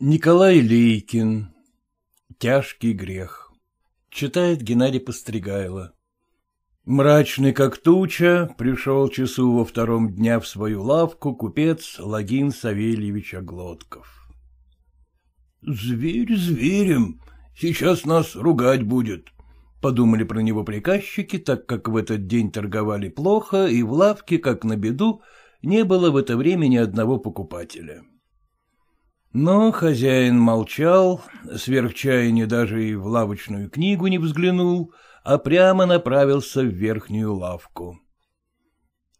Николай Лейкин. Тяжкий грех. Читает Геннадий Постригайло. Мрачный, как туча, пришел часу во втором дня в свою лавку купец Лагин Савельевич Оглотков. — Зверь зверем, сейчас нас ругать будет, — подумали про него приказчики, так как в этот день торговали плохо, и в лавке, как на беду, не было в это время ни одного покупателя. — но хозяин молчал, сверх даже и в лавочную книгу не взглянул, а прямо направился в верхнюю лавку.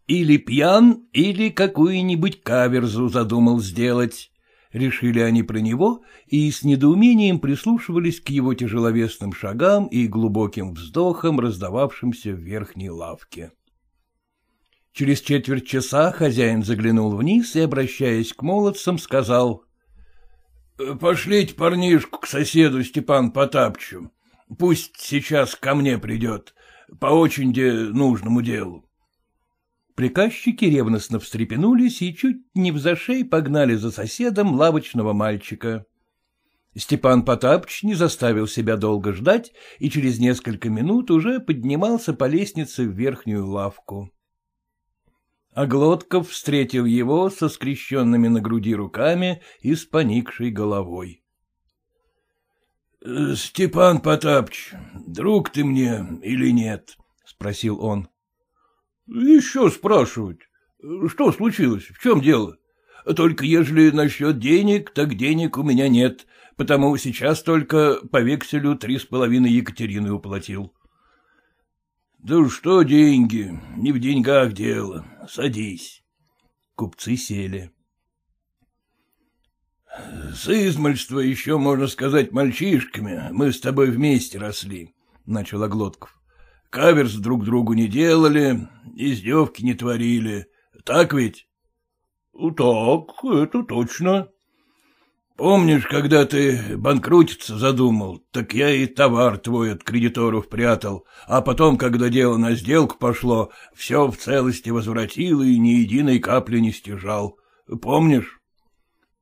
«Или пьян, или какую-нибудь каверзу задумал сделать», — решили они про него и с недоумением прислушивались к его тяжеловесным шагам и глубоким вздохам, раздававшимся в верхней лавке. Через четверть часа хозяин заглянул вниз и, обращаясь к молодцам, сказал — Пошлите парнишку к соседу Степан Потапчу. Пусть сейчас ко мне придет, по очень нужному делу. Приказчики ревностно встрепенулись и чуть не в погнали за соседом лавочного мальчика. Степан Потапыч не заставил себя долго ждать и через несколько минут уже поднимался по лестнице в верхнюю лавку. Оглотков а встретил его со скрещенными на груди руками и с поникшей головой. «Э, — Степан Потапч, друг ты мне или нет? — спросил он. — Еще спрашивать. Что случилось? В чем дело? Только ежели насчет денег, так денег у меня нет, потому сейчас только по векселю три с половиной Екатерины уплатил. Да что деньги, не в деньгах дело, садись. Купцы сели. С измальства еще, можно сказать, мальчишками мы с тобой вместе росли, — начал Оглотков. Каверс друг другу не делали, издевки не творили. Так ведь? — Так, это точно, Помнишь, когда ты банкротиться задумал, так я и товар твой от кредиторов прятал, а потом, когда дело на сделку пошло, все в целости возвратил и ни единой капли не стяжал. Помнишь?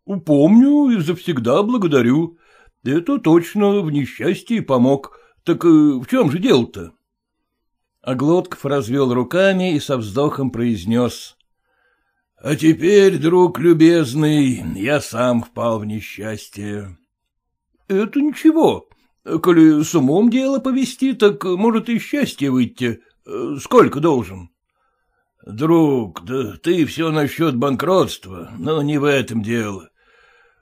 — Помню и завсегда благодарю. Это точно в несчастье помог. Так э, в чем же дело-то? Оглотков развел руками и со вздохом произнес. А теперь, друг любезный, я сам впал в несчастье. — Это ничего. Коли с умом дело повести, так, может, и счастье выйти. Сколько должен? — Друг, да ты все насчет банкротства, но не в этом дело.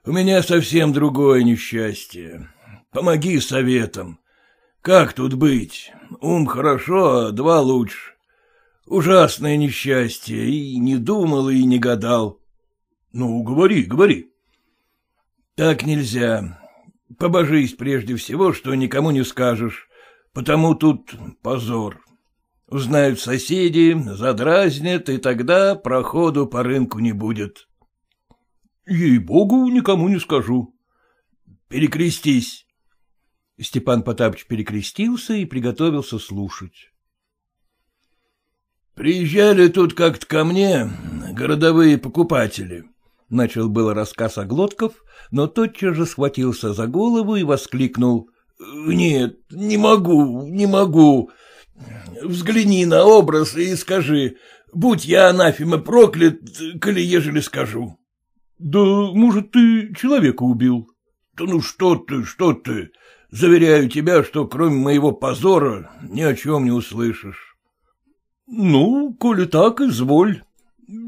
У меня совсем другое несчастье. Помоги советом. Как тут быть? Ум хорошо, а два лучше. Ужасное несчастье, и не думал, и не гадал. — Ну, говори, говори. — Так нельзя. Побожись прежде всего, что никому не скажешь, потому тут позор. Узнают соседи, задразнят, и тогда проходу по рынку не будет. — Ей-богу, никому не скажу. — Перекрестись. Степан Потапыч перекрестился и приготовился слушать. Приезжали тут как-то ко мне городовые покупатели. Начал было рассказ о Глотков, но тотчас же схватился за голову и воскликнул. «Нет, не могу, не могу. Взгляни на образ и скажи, будь я анафема проклят, коли ежели скажу». «Да, может, ты человека убил?» «Да ну что ты, что ты! Заверяю тебя, что кроме моего позора ни о чем не услышишь». — Ну, коли так, изволь.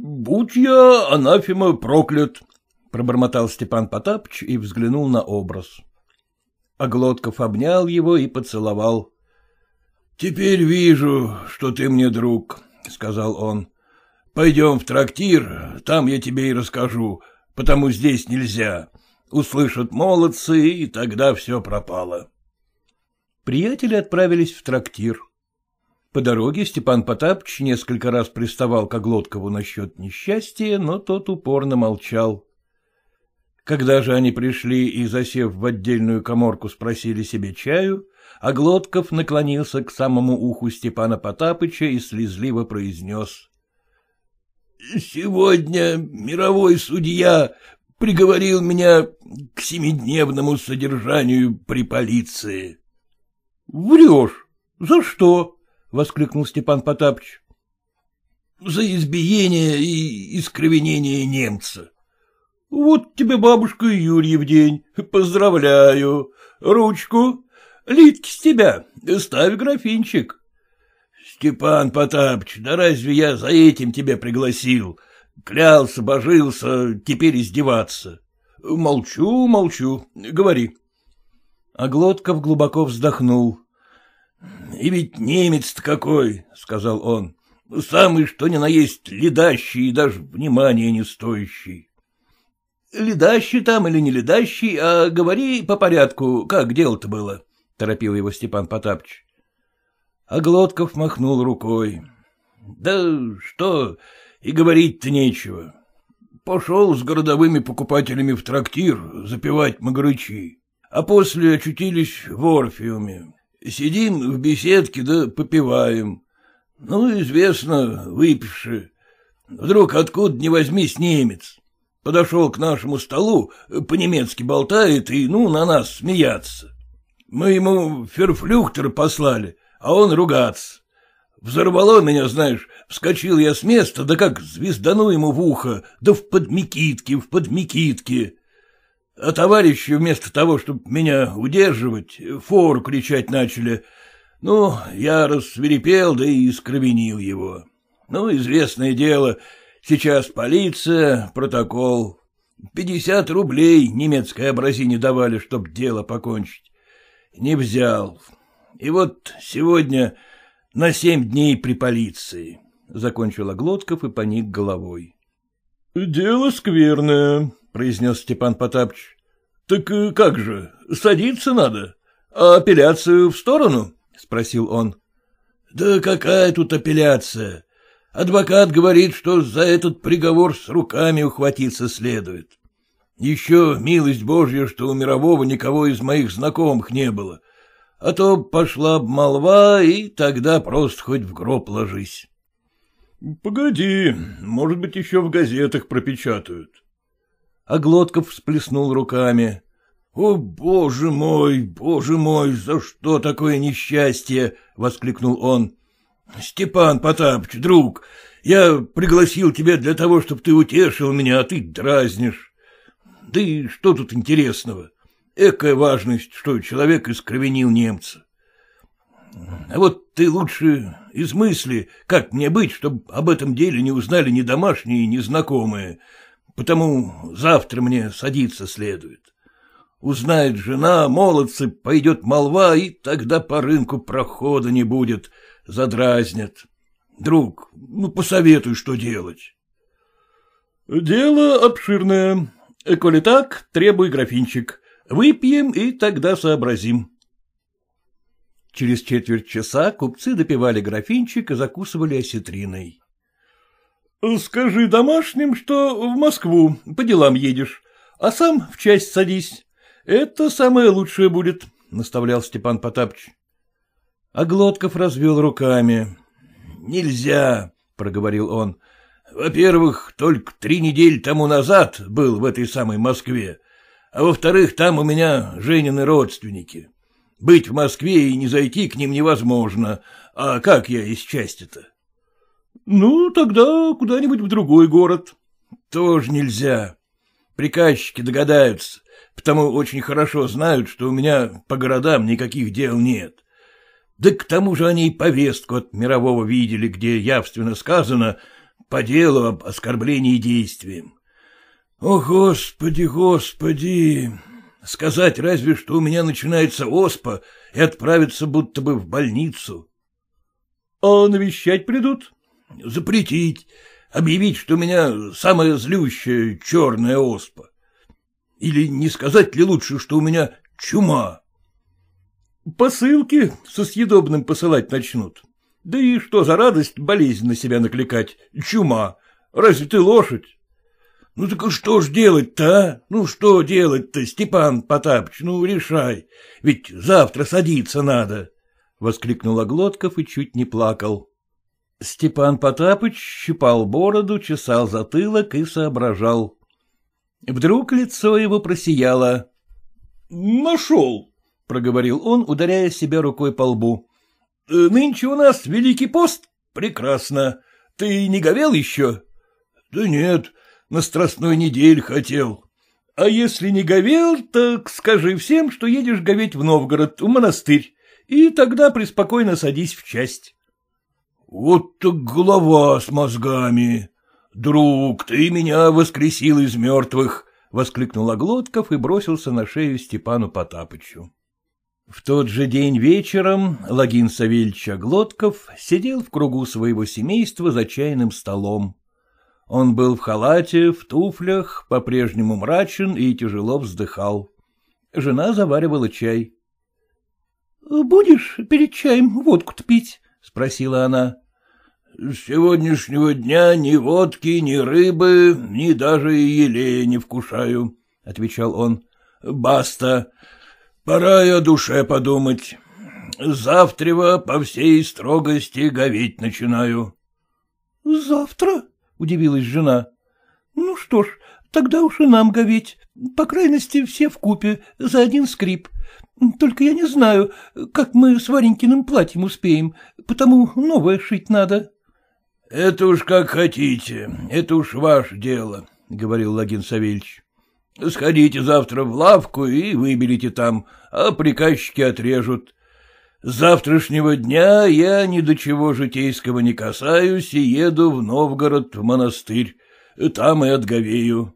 Будь я анафема проклят, — пробормотал Степан Потапыч и взглянул на образ. Оглотков обнял его и поцеловал. — Теперь вижу, что ты мне друг, — сказал он. — Пойдем в трактир, там я тебе и расскажу, потому здесь нельзя. Услышат молодцы, и тогда все пропало. Приятели отправились в трактир. — по дороге Степан Потапыч несколько раз приставал к Оглоткову насчет несчастья, но тот упорно молчал. Когда же они пришли и, засев в отдельную коморку, спросили себе чаю, Оглотков наклонился к самому уху Степана Потапыча и слезливо произнес. — Сегодня мировой судья приговорил меня к семидневному содержанию при полиции. — Врешь? За что? воскликнул Степан Потапыч. — За избиение и искровенение немца. — Вот тебе, бабушка, Юрий день, поздравляю. Ручку. Лить с тебя, ставь графинчик. — Степан Потапыч, да разве я за этим тебя пригласил? Клялся, божился, теперь издеваться. — Молчу, молчу, говори. Оглотков глубоко вздохнул. — и ведь немец-то какой, — сказал он, — самый что ни на есть ледащий и даже внимания не стоящий. — Ледащий там или не ледащий, а говори по порядку, как дело-то было, — торопил его Степан Потапыч. А Глотков махнул рукой. — Да что, и говорить-то нечего. Пошел с городовыми покупателями в трактир запивать магрычи, а после очутились в Орфеуме. Сидим в беседке да попиваем. Ну, известно, выпивши. Вдруг откуда не возьмись немец. Подошел к нашему столу, э, по-немецки болтает и, ну, на нас смеяться. Мы ему ферфлюхтер послали, а он ругаться. Взорвало меня, знаешь, вскочил я с места, да как звездану ему в ухо, да в подмикитке, в подмикитке. А товарищи, вместо того, чтобы меня удерживать, фору кричать начали. Ну, я рассверепел, да и искровенил его. Ну, известное дело, сейчас полиция, протокол. Пятьдесят рублей немецкой образине давали, чтоб дело покончить. Не взял. И вот сегодня на семь дней при полиции. закончила Глотков и поник головой. — Дело скверное, произнес Степан Потапч, Так э, как же, садиться надо, а апелляцию в сторону? — спросил он. — Да какая тут апелляция? Адвокат говорит, что за этот приговор с руками ухватиться следует. Еще милость Божья, что у мирового никого из моих знакомых не было, а то пошла б молва, и тогда просто хоть в гроб ложись. — Погоди, может быть, еще в газетах пропечатают а Глотков всплеснул руками. — О, боже мой, боже мой, за что такое несчастье? — воскликнул он. — Степан Потапыч, друг, я пригласил тебя для того, чтобы ты утешил меня, а ты дразнишь. Да и что тут интересного? Экая важность, что человек искровенил немца. А вот ты лучше из мысли, как мне быть, чтобы об этом деле не узнали ни домашние, ни знакомые потому завтра мне садиться следует. Узнает жена, молодцы, пойдет молва, и тогда по рынку прохода не будет, задразнят. Друг, ну посоветуй, что делать. Дело обширное. Коли так, требуй графинчик. Выпьем и тогда сообразим. Через четверть часа купцы допивали графинчик и закусывали осетриной. — Скажи домашним, что в Москву по делам едешь, а сам в часть садись. Это самое лучшее будет, — наставлял Степан Потапыч. Оглотков а развел руками. — Нельзя, — проговорил он. — Во-первых, только три недели тому назад был в этой самой Москве, а во-вторых, там у меня Женины родственники. Быть в Москве и не зайти к ним невозможно, а как я из части-то? —— Ну, тогда куда-нибудь в другой город. — Тоже нельзя. Приказчики догадаются, потому очень хорошо знают, что у меня по городам никаких дел нет. Да к тому же они и повестку от мирового видели, где явственно сказано по делу об оскорблении действием. О, Господи, Господи! Сказать разве, что у меня начинается оспа, и отправиться будто бы в больницу. — А навещать придут? запретить, объявить, что у меня самая злющая черная оспа. Или не сказать ли лучше, что у меня чума? Посылки со съедобным посылать начнут. Да и что за радость болезнь на себя накликать? Чума. Разве ты лошадь? Ну так а что ж делать-то, а? Ну что делать-то, Степан Потапович? ну решай, ведь завтра садиться надо, — воскликнул Оглотков и чуть не плакал. Степан Потапыч щипал бороду, чесал затылок и соображал. Вдруг лицо его просияло. «Нашел!» — проговорил он, ударяя себя рукой по лбу. «Э, «Нынче у нас Великий пост? Прекрасно. Ты не говел еще?» «Да нет, на страстной недель хотел. А если не говел, так скажи всем, что едешь говеть в Новгород, в монастырь, и тогда преспокойно садись в часть». Вот так голова с мозгами. Друг, ты меня воскресил из мертвых, — воскликнул Оглотков и бросился на шею Степану Потапычу. В тот же день вечером Лагин Савельевич Оглотков сидел в кругу своего семейства за чайным столом. Он был в халате, в туфлях, по-прежнему мрачен и тяжело вздыхал. Жена заваривала чай. — Будешь перед чаем водку-то пить? — спросила она. С сегодняшнего дня ни водки, ни рыбы, ни даже и елея не вкушаю, — отвечал он. — Баста. Пора и о душе подумать. Завтрева по всей строгости говеть начинаю. — Завтра? — удивилась жена. — Ну что ж, тогда уж и нам говеть. По крайности, все в купе за один скрип. Только я не знаю, как мы с Варенькиным платьем успеем, потому новое шить надо. — Это уж как хотите, это уж ваше дело, — говорил Лагин Савельевич. — Сходите завтра в лавку и выберите там, а приказчики отрежут. С завтрашнего дня я ни до чего житейского не касаюсь и еду в Новгород в монастырь, там и отговею.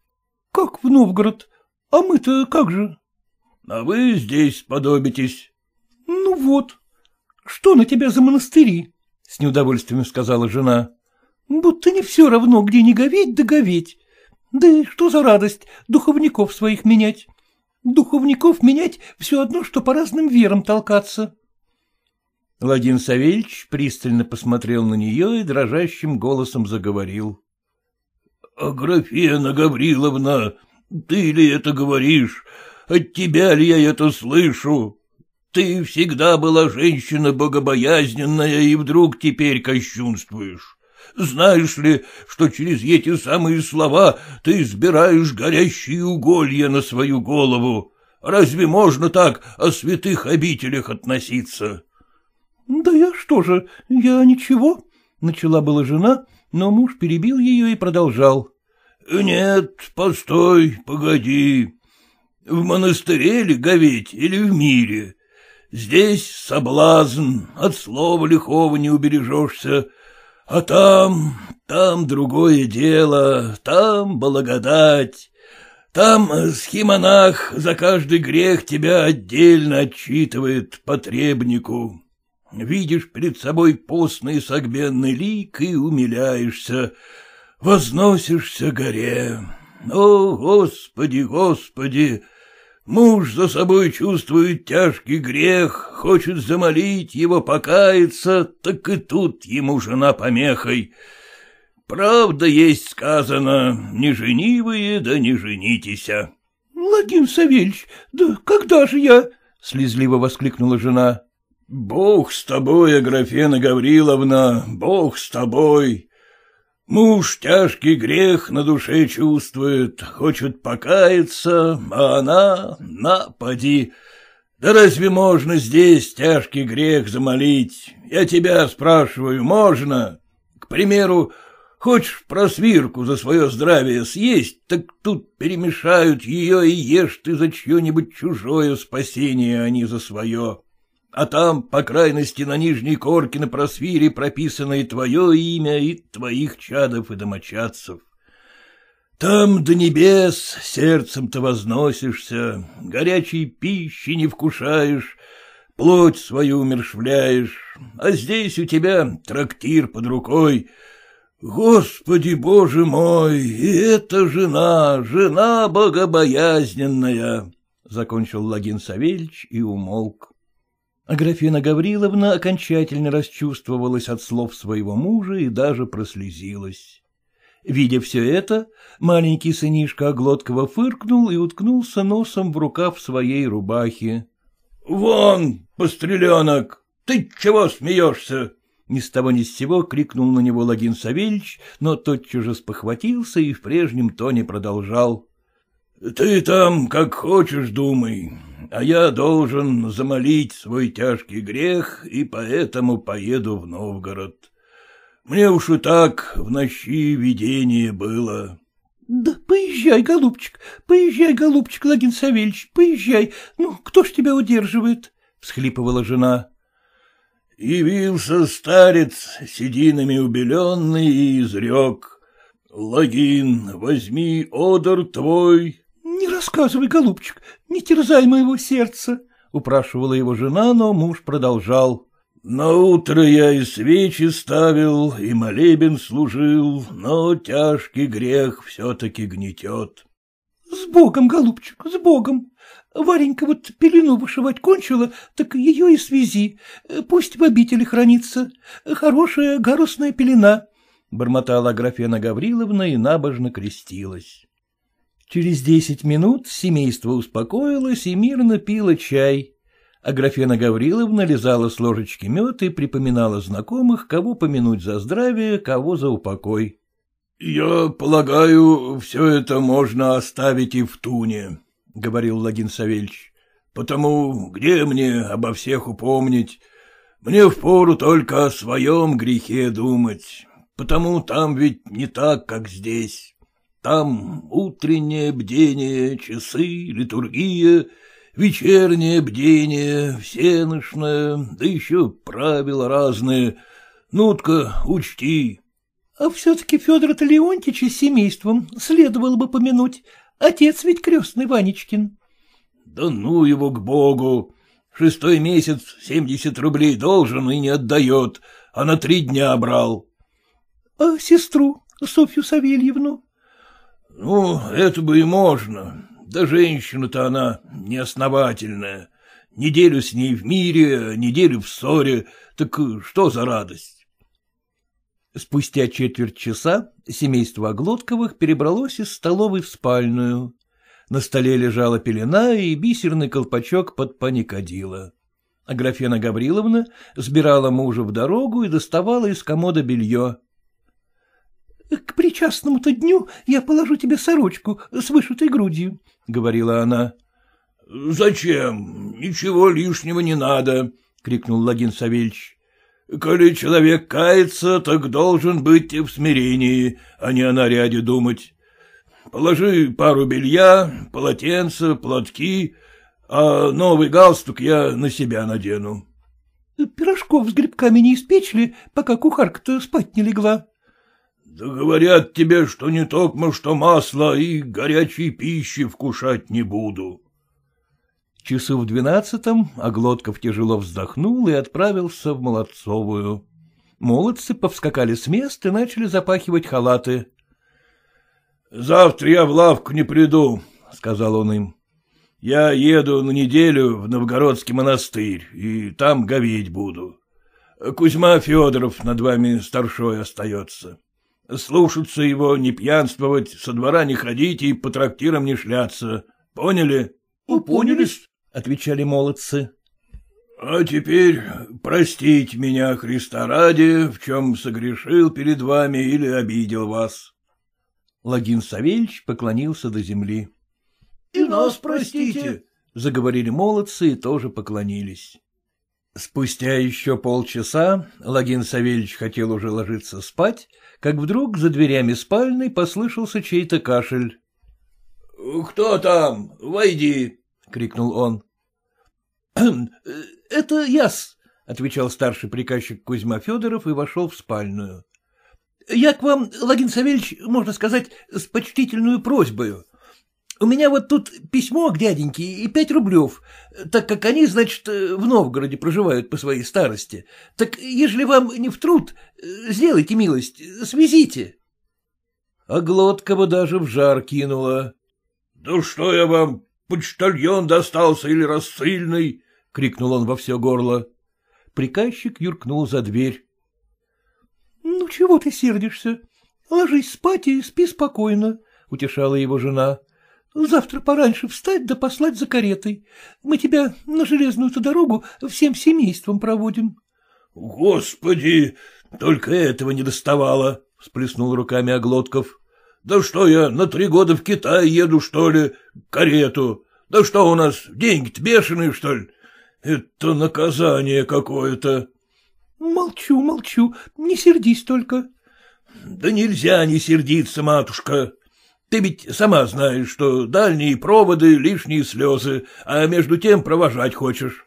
— Как в Новгород? А мы-то как же? — А вы здесь подобитесь. Ну вот. Что на тебя за монастыри? — с неудовольствием сказала жена. — Будто не все равно, где не говеть, да говеть. Да и что за радость духовников своих менять? Духовников менять все одно, что по разным верам толкаться. Владимир Савельевич пристально посмотрел на нее и дрожащим голосом заговорил. — Аграфена Гавриловна, ты ли это говоришь? От тебя ли я это слышу? Ты всегда была женщина богобоязненная и вдруг теперь кощунствуешь. Знаешь ли, что через эти самые слова ты избираешь горящие уголья на свою голову? Разве можно так о святых обителях относиться? — Да я что же, я ничего, — начала была жена, но муж перебил ее и продолжал. — Нет, постой, погоди. В монастыре ли говеть или в мире? Здесь соблазн, от слова лихого не убережешься, а там, там другое дело, там благодать. Там схимонах за каждый грех тебя отдельно отчитывает потребнику. Видишь перед собой постный согбенный лик и умиляешься, возносишься горе. О, Господи, Господи! Муж за собой чувствует тяжкий грех, хочет замолить его, покаяться, так и тут ему жена помехой. Правда есть сказано, не женивые, да не женитесь. — Владимир Савельевич, да когда же я? — слезливо воскликнула жена. — Бог с тобой, Аграфена Гавриловна, бог с тобой, Муж тяжкий грех на душе чувствует, хочет покаяться, а она — напади. Да разве можно здесь тяжкий грех замолить? Я тебя спрашиваю, можно? К примеру, хочешь просвирку за свое здравие съесть, так тут перемешают ее и ешь ты за чье-нибудь чужое спасение, а не за свое а там, по крайности, на нижней корке на просвире прописано и твое имя, и твоих чадов и домочадцев. Там до небес сердцем-то возносишься, горячей пищи не вкушаешь, плоть свою умершвляешь, а здесь у тебя трактир под рукой. Господи, боже мой, и это жена, жена богобоязненная! — закончил Лагин Савельич и умолк. Аграфина Гавриловна окончательно расчувствовалась от слов своего мужа и даже прослезилась. Видя все это, маленький сынишка Глоткова фыркнул и уткнулся носом в рукав своей рубахи. — Вон, постреленок, ты чего смеешься? — ни с того ни с сего крикнул на него Логин Савельич, но тот же спохватился и в прежнем тоне продолжал. — Ты там как хочешь думай, а я должен замолить свой тяжкий грех, и поэтому поеду в Новгород. Мне уж и так в ночи видение было. — Да поезжай, голубчик, поезжай, голубчик, Лагин Савельевич, поезжай. Ну, кто ж тебя удерживает? — всхлипывала жена. Явился старец, сединами убеленный, и изрек. — Лагин, возьми одор твой. — Не рассказывай, голубчик, не терзай моего сердца, — упрашивала его жена, но муж продолжал. На утро я и свечи ставил, и молебен служил, но тяжкий грех все-таки гнетет. — С Богом, голубчик, с Богом. Варенька вот пелену вышивать кончила, так ее и связи. Пусть в обители хранится. Хорошая гарусная пелена, — бормотала Аграфена Гавриловна и набожно крестилась. Через десять минут семейство успокоилось и мирно пило чай. а Аграфена Гавриловна лизала с ложечки мед и припоминала знакомых, кого помянуть за здравие, кого за упокой. — Я полагаю, все это можно оставить и в Туне, — говорил Лагин Савельич, — потому где мне обо всех упомнить? Мне впору только о своем грехе думать, потому там ведь не так, как здесь. Там утреннее бдение, часы, литургия, вечернее бдение, всеночное, да еще правила разные. Нутка, учти. А все-таки Федора-то Леонтича семейством следовало бы помянуть. Отец ведь крестный Ванечкин. Да ну его к богу! Шестой месяц семьдесят рублей должен и не отдает, а на три дня брал. — А сестру Софью Савельевну? Ну, это бы и можно. Да женщина-то она неосновательная. Неделю с ней в мире, неделю в ссоре. Так что за радость? Спустя четверть часа семейство Оглотковых перебралось из столовой в спальную. На столе лежала пелена и бисерный колпачок под паникодила. Аграфена Гавриловна сбирала мужа в дорогу и доставала из комода белье к причастному-то дню я положу тебе сорочку с вышитой грудью, — говорила она. — Зачем? Ничего лишнего не надо, — крикнул Лагин Савельич. Коли человек кается, так должен быть и в смирении, а не о наряде думать. Положи пару белья, полотенца, платки, а новый галстук я на себя надену. — Пирожков с грибками не испечли, пока кухарка-то спать не легла, да говорят тебе, что не токмо, что масло и горячей пищи вкушать не буду. Часы в двенадцатом Оглотков а тяжело вздохнул и отправился в Молодцовую. Молодцы повскакали с места и начали запахивать халаты. — Завтра я в лавку не приду, — сказал он им. — Я еду на неделю в Новгородский монастырь и там говить буду. Кузьма Федоров над вами старшой остается. Слушаться его, не пьянствовать, со двора не ходить и по трактирам не шляться. Поняли? — Понялись, — отвечали молодцы. — А теперь простить меня, Христа ради, в чем согрешил перед вами или обидел вас. Логин Савельич поклонился до земли. — И нас простите, — заговорили молодцы и тоже поклонились. Спустя еще полчаса Логин Савельич хотел уже ложиться спать, как вдруг за дверями спальни послышался чей-то кашель. — Кто там? Войди! — крикнул он. — э, Это яс, — отвечал старший приказчик Кузьма Федоров и вошел в спальную. — Я к вам, Лагин Савельевич, можно сказать, с почтительную просьбою. У меня вот тут письмо к дяденьке и пять рублев, так как они, значит, э, в Новгороде проживают по своей старости. Так ежели вам не в труд, э, сделайте милость, свезите. А Глоткова даже в жар кинула. — Да ну что я вам, почтальон достался или рассыльный? — крикнул он во все горло. Приказчик юркнул за дверь. — Ну, чего ты сердишься? Ложись спать и спи спокойно, — утешала его жена. Ну, завтра пораньше встать да послать за каретой. Мы тебя на железную-то дорогу всем семейством проводим. — Господи, только этого не доставало, — Сплеснул руками Оглотков. — Да что я, на три года в Китай еду, что ли, карету? Да что у нас, деньги-то бешеные, что ли? Это наказание какое-то. — Молчу, молчу, не сердись только. — Да нельзя не сердиться, матушка. Ты ведь сама знаешь, что дальние проводы — лишние слезы, а между тем провожать хочешь.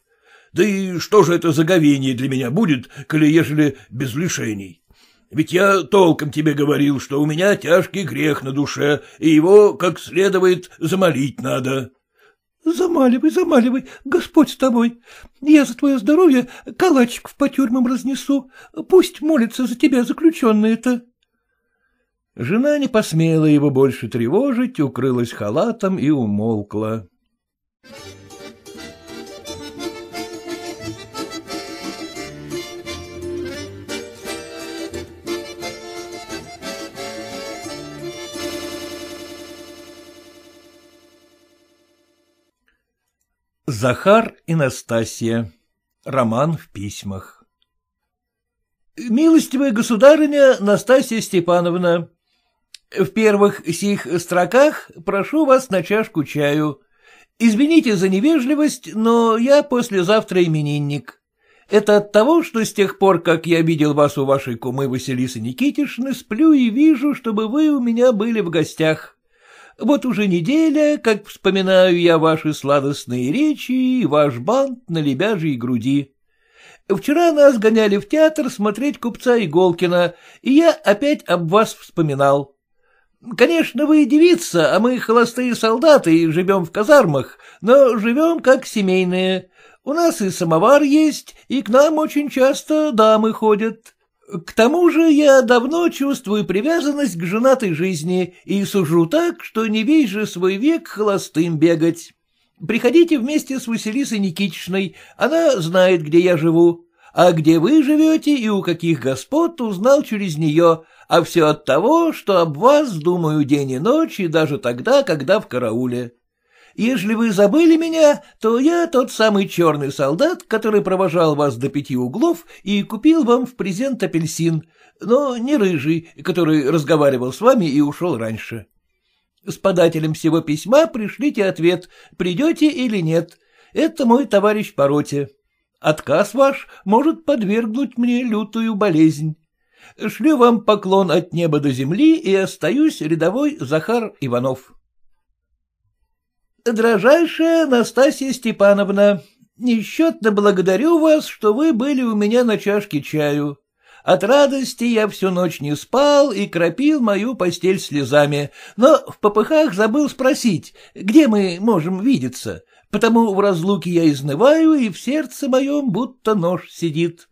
Да и что же это за говение для меня будет, коли ежели без лишений? Ведь я толком тебе говорил, что у меня тяжкий грех на душе, и его, как следует, замолить надо. — Замаливай, замаливай, Господь с тобой. Я за твое здоровье калачиков по тюрьмам разнесу. Пусть молится за тебя заключенные-то. Жена не посмела его больше тревожить, укрылась халатом и умолкла. Захар и Настасья. Роман в письмах. «Милостивая государыня Настасья Степановна», в первых сих строках прошу вас на чашку чаю. Извините за невежливость, но я послезавтра именинник. Это от того, что с тех пор, как я видел вас у вашей кумы Василисы Никитишны, сплю и вижу, чтобы вы у меня были в гостях. Вот уже неделя, как вспоминаю я ваши сладостные речи и ваш бант на лебяжьей груди. Вчера нас гоняли в театр смотреть купца Иголкина, и я опять об вас вспоминал. Конечно, вы девица, а мы холостые солдаты и живем в казармах, но живем как семейные. У нас и самовар есть, и к нам очень часто дамы ходят. К тому же я давно чувствую привязанность к женатой жизни и сужу так, что не весь же свой век холостым бегать. Приходите вместе с Василисой Никитичной, она знает, где я живу а где вы живете и у каких господ узнал через нее, а все от того, что об вас думаю день и ночь, и даже тогда, когда в карауле. Если вы забыли меня, то я тот самый черный солдат, который провожал вас до пяти углов и купил вам в презент апельсин, но не рыжий, который разговаривал с вами и ушел раньше. С подателем всего письма пришлите ответ, придете или нет. Это мой товарищ по роте. Отказ ваш может подвергнуть мне лютую болезнь. Шлю вам поклон от неба до земли и остаюсь рядовой Захар Иванов. Дрожайшая Настасья Степановна, несчетно благодарю вас, что вы были у меня на чашке чаю. От радости я всю ночь не спал и кропил мою постель слезами, но в попыхах забыл спросить, где мы можем видеться, потому в разлуке я изнываю, и в сердце моем будто нож сидит.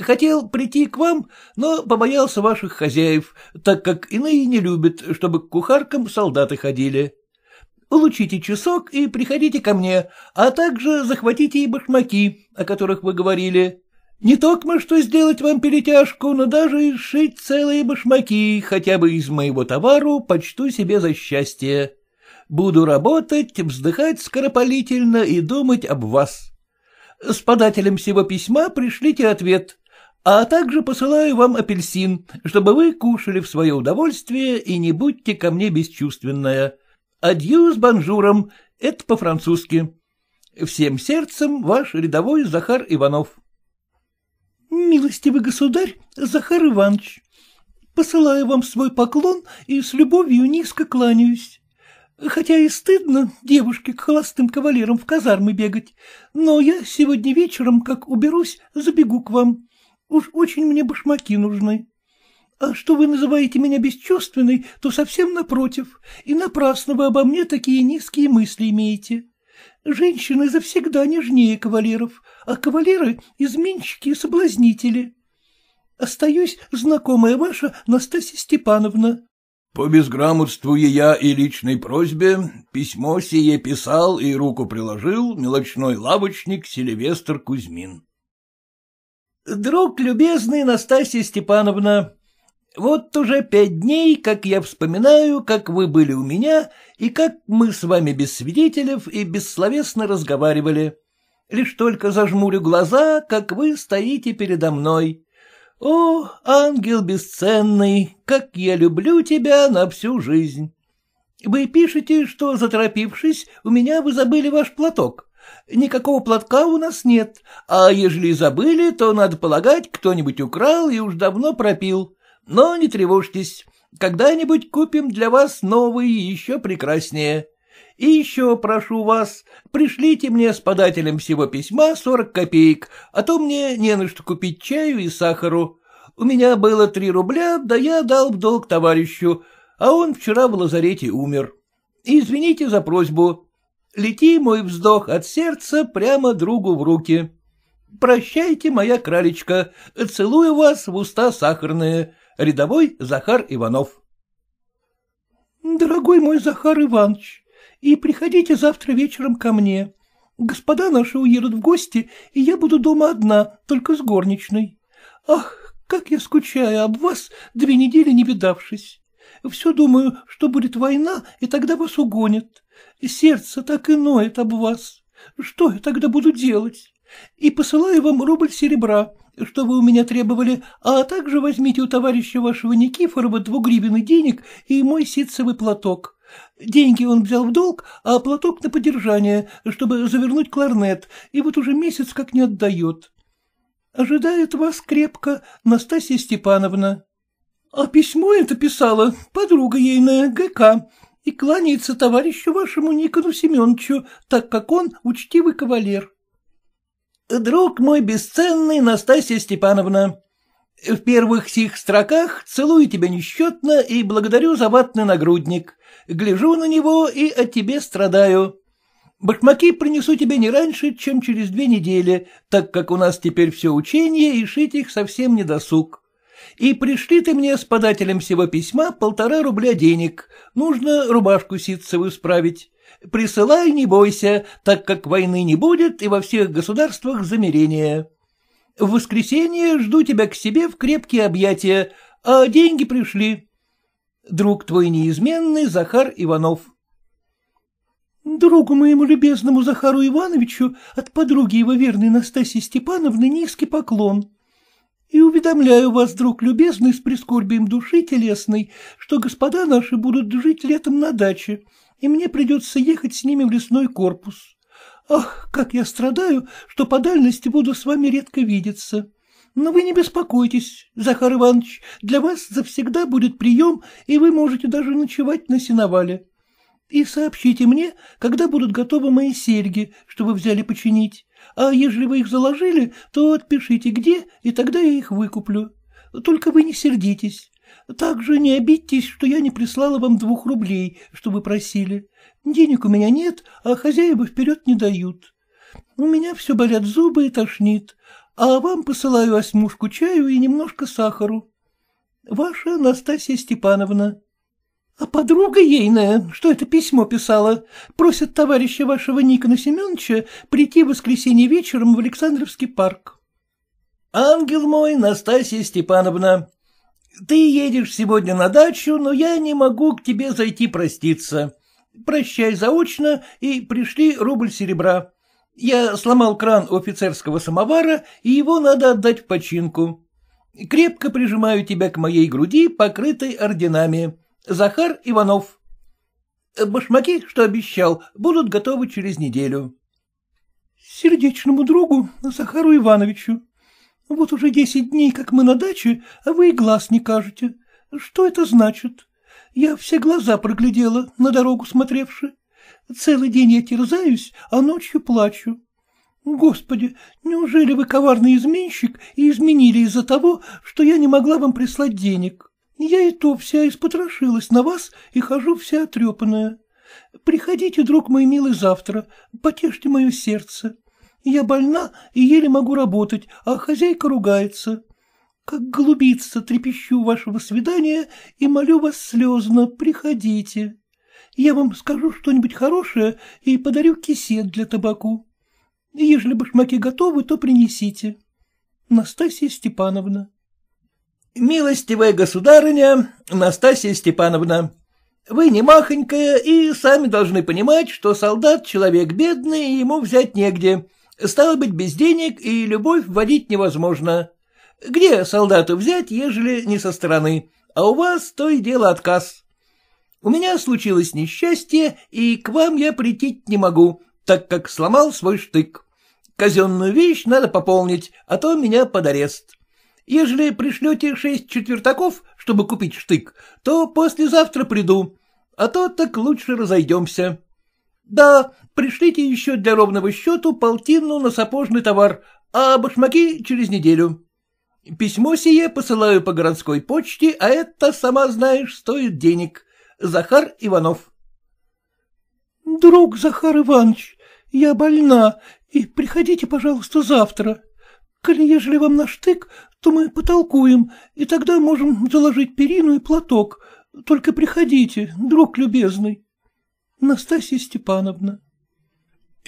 Хотел прийти к вам, но побоялся ваших хозяев, так как иные не любят, чтобы к кухаркам солдаты ходили. Улучите часок и приходите ко мне, а также захватите и башмаки, о которых вы говорили. Не только, что сделать вам перетяжку, но даже и сшить целые башмаки, хотя бы из моего товару, почту себе за счастье. Буду работать, вздыхать скоропалительно и думать об вас. С подателем сего письма пришлите ответ, а также посылаю вам апельсин, чтобы вы кушали в свое удовольствие и не будьте ко мне бесчувственная. Адью с бонжуром, это по-французски. Всем сердцем ваш рядовой Захар Иванов. Милостивый государь Захар Иванович, посылаю вам свой поклон и с любовью низко кланяюсь. Хотя и стыдно девушке к холостым кавалерам в казармы бегать, но я сегодня вечером, как уберусь, забегу к вам. Уж очень мне башмаки нужны. А что вы называете меня бесчувственной, то совсем напротив, и напрасно вы обо мне такие низкие мысли имеете. Женщины завсегда нежнее кавалеров, а кавалеры — изменщики и соблазнители. Остаюсь знакомая ваша Настасья Степановна. По безграмотству и я и личной просьбе письмо сие писал и руку приложил мелочной лавочник Сильвестр Кузьмин. Друг любезный Настасья Степановна, вот уже пять дней, как я вспоминаю, как вы были у меня и как мы с вами без свидетелев и бессловесно разговаривали. Лишь только зажмурю глаза, как вы стоите передо мной. «О, ангел бесценный, как я люблю тебя на всю жизнь! Вы пишете, что, заторопившись, у меня вы забыли ваш платок. Никакого платка у нас нет, а ежели забыли, то, надо полагать, кто-нибудь украл и уж давно пропил. Но не тревожьтесь, когда-нибудь купим для вас новые еще прекраснее». И еще прошу вас, пришлите мне с подателем всего письма сорок копеек, а то мне не на что купить чаю и сахару. У меня было три рубля, да я дал в долг товарищу, а он вчера в лазарете умер. И извините за просьбу. Лети мой вздох от сердца прямо другу в руки. Прощайте, моя кралечка, целую вас в уста сахарные. Рядовой Захар Иванов. Дорогой мой Захар Иванович, и приходите завтра вечером ко мне. Господа наши уедут в гости, и я буду дома одна, только с горничной. Ах, как я скучаю об вас, две недели не видавшись. Все думаю, что будет война, и тогда вас угонят. Сердце так и ноет об вас. Что я тогда буду делать? И посылаю вам рубль серебра, что вы у меня требовали, а также возьмите у товарища вашего Никифорова двугривен денег и мой ситцевый платок. Деньги он взял в долг, а платок на поддержание, чтобы завернуть кларнет, и вот уже месяц как не отдает. Ожидает вас крепко Настасья Степановна. А письмо это писала подруга ейная ГК и кланяется товарищу вашему Никону Семеновичу, так как он учтивый кавалер. Друг мой бесценный Настасья Степановна, в первых сих строках целую тебя несчетно и благодарю за ватный нагрудник. Гляжу на него и о тебе страдаю. Башмаки принесу тебе не раньше, чем через две недели, так как у нас теперь все учение, и шить их совсем не досуг. И пришли ты мне с подателем всего письма полтора рубля денег. Нужно рубашку ситцевую справить. Присылай, не бойся, так как войны не будет и во всех государствах замерение. В воскресенье жду тебя к себе в крепкие объятия, а деньги пришли. Друг твой неизменный Захар Иванов. Другу моему любезному Захару Ивановичу от подруги его верной Настасии Степановны низкий поклон. И уведомляю вас, друг любезный, с прискорбием души телесной, что господа наши будут жить летом на даче, и мне придется ехать с ними в лесной корпус. Ах, как я страдаю, что по дальности буду с вами редко видеться. Но вы не беспокойтесь, Захар Иванович, для вас завсегда будет прием, и вы можете даже ночевать на сеновале. И сообщите мне, когда будут готовы мои серьги, что вы взяли починить. А если вы их заложили, то отпишите где, и тогда я их выкуплю. Только вы не сердитесь. Также не обидьтесь, что я не прислала вам двух рублей, что вы просили. Денег у меня нет, а хозяева вперед не дают. У меня все болят зубы и тошнит, а вам посылаю осьмушку чаю и немножко сахару. Ваша Настасья Степановна. А подруга ейная, что это письмо писала, просит товарища вашего Никона Семеновича прийти в воскресенье вечером в Александровский парк. Ангел мой, Настасья Степановна, ты едешь сегодня на дачу, но я не могу к тебе зайти проститься. Прощай заочно и пришли рубль серебра. Я сломал кран у офицерского самовара, и его надо отдать в починку. Крепко прижимаю тебя к моей груди, покрытой орденами. Захар Иванов. Башмаки, что обещал, будут готовы через неделю. Сердечному другу Захару Ивановичу. Вот уже десять дней, как мы на даче, а вы и глаз не кажете. Что это значит? Я все глаза проглядела, на дорогу смотревши. Целый день я терзаюсь, а ночью плачу. Господи, неужели вы коварный изменщик и изменили из-за того, что я не могла вам прислать денег? Я и то вся испотрошилась на вас и хожу вся отрепанная. Приходите, друг мой милый, завтра, потешьте мое сердце. Я больна и еле могу работать, а хозяйка ругается. Как голубица трепещу вашего свидания и молю вас слезно, приходите я вам скажу что-нибудь хорошее и подарю кисет для табаку. Ежели башмаки готовы, то принесите. Настасья Степановна. Милостивая государыня Настасья Степановна, вы не махонькая и сами должны понимать, что солдат — человек бедный, и ему взять негде. Стало быть, без денег и любовь вводить невозможно. Где солдату взять, ежели не со стороны? А у вас то и дело отказ. У меня случилось несчастье, и к вам я прийти не могу, так как сломал свой штык. Казенную вещь надо пополнить, а то меня под арест. Ежели пришлете шесть четвертаков, чтобы купить штык, то послезавтра приду, а то так лучше разойдемся. Да, пришлите еще для ровного счету полтину на сапожный товар, а башмаки через неделю. Письмо сие посылаю по городской почте, а это, сама знаешь, стоит денег. Захар Иванов. — Друг Захар Иванович, я больна, и приходите, пожалуйста, завтра. Коли ежели вам на штык, то мы потолкуем, и тогда можем заложить перину и платок. Только приходите, друг любезный. Настасья Степановна. —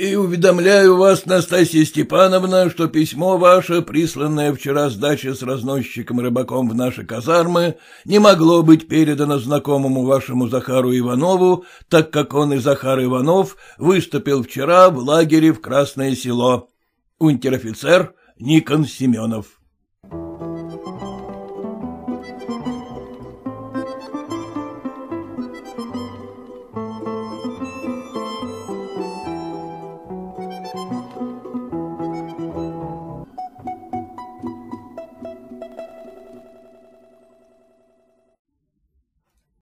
и уведомляю вас, Настасья Степановна, что письмо ваше, присланное вчера с дачи с разносчиком-рыбаком в наши казармы, не могло быть передано знакомому вашему Захару Иванову, так как он и Захар Иванов выступил вчера в лагере в Красное Село. Унтер-офицер Никон Семенов.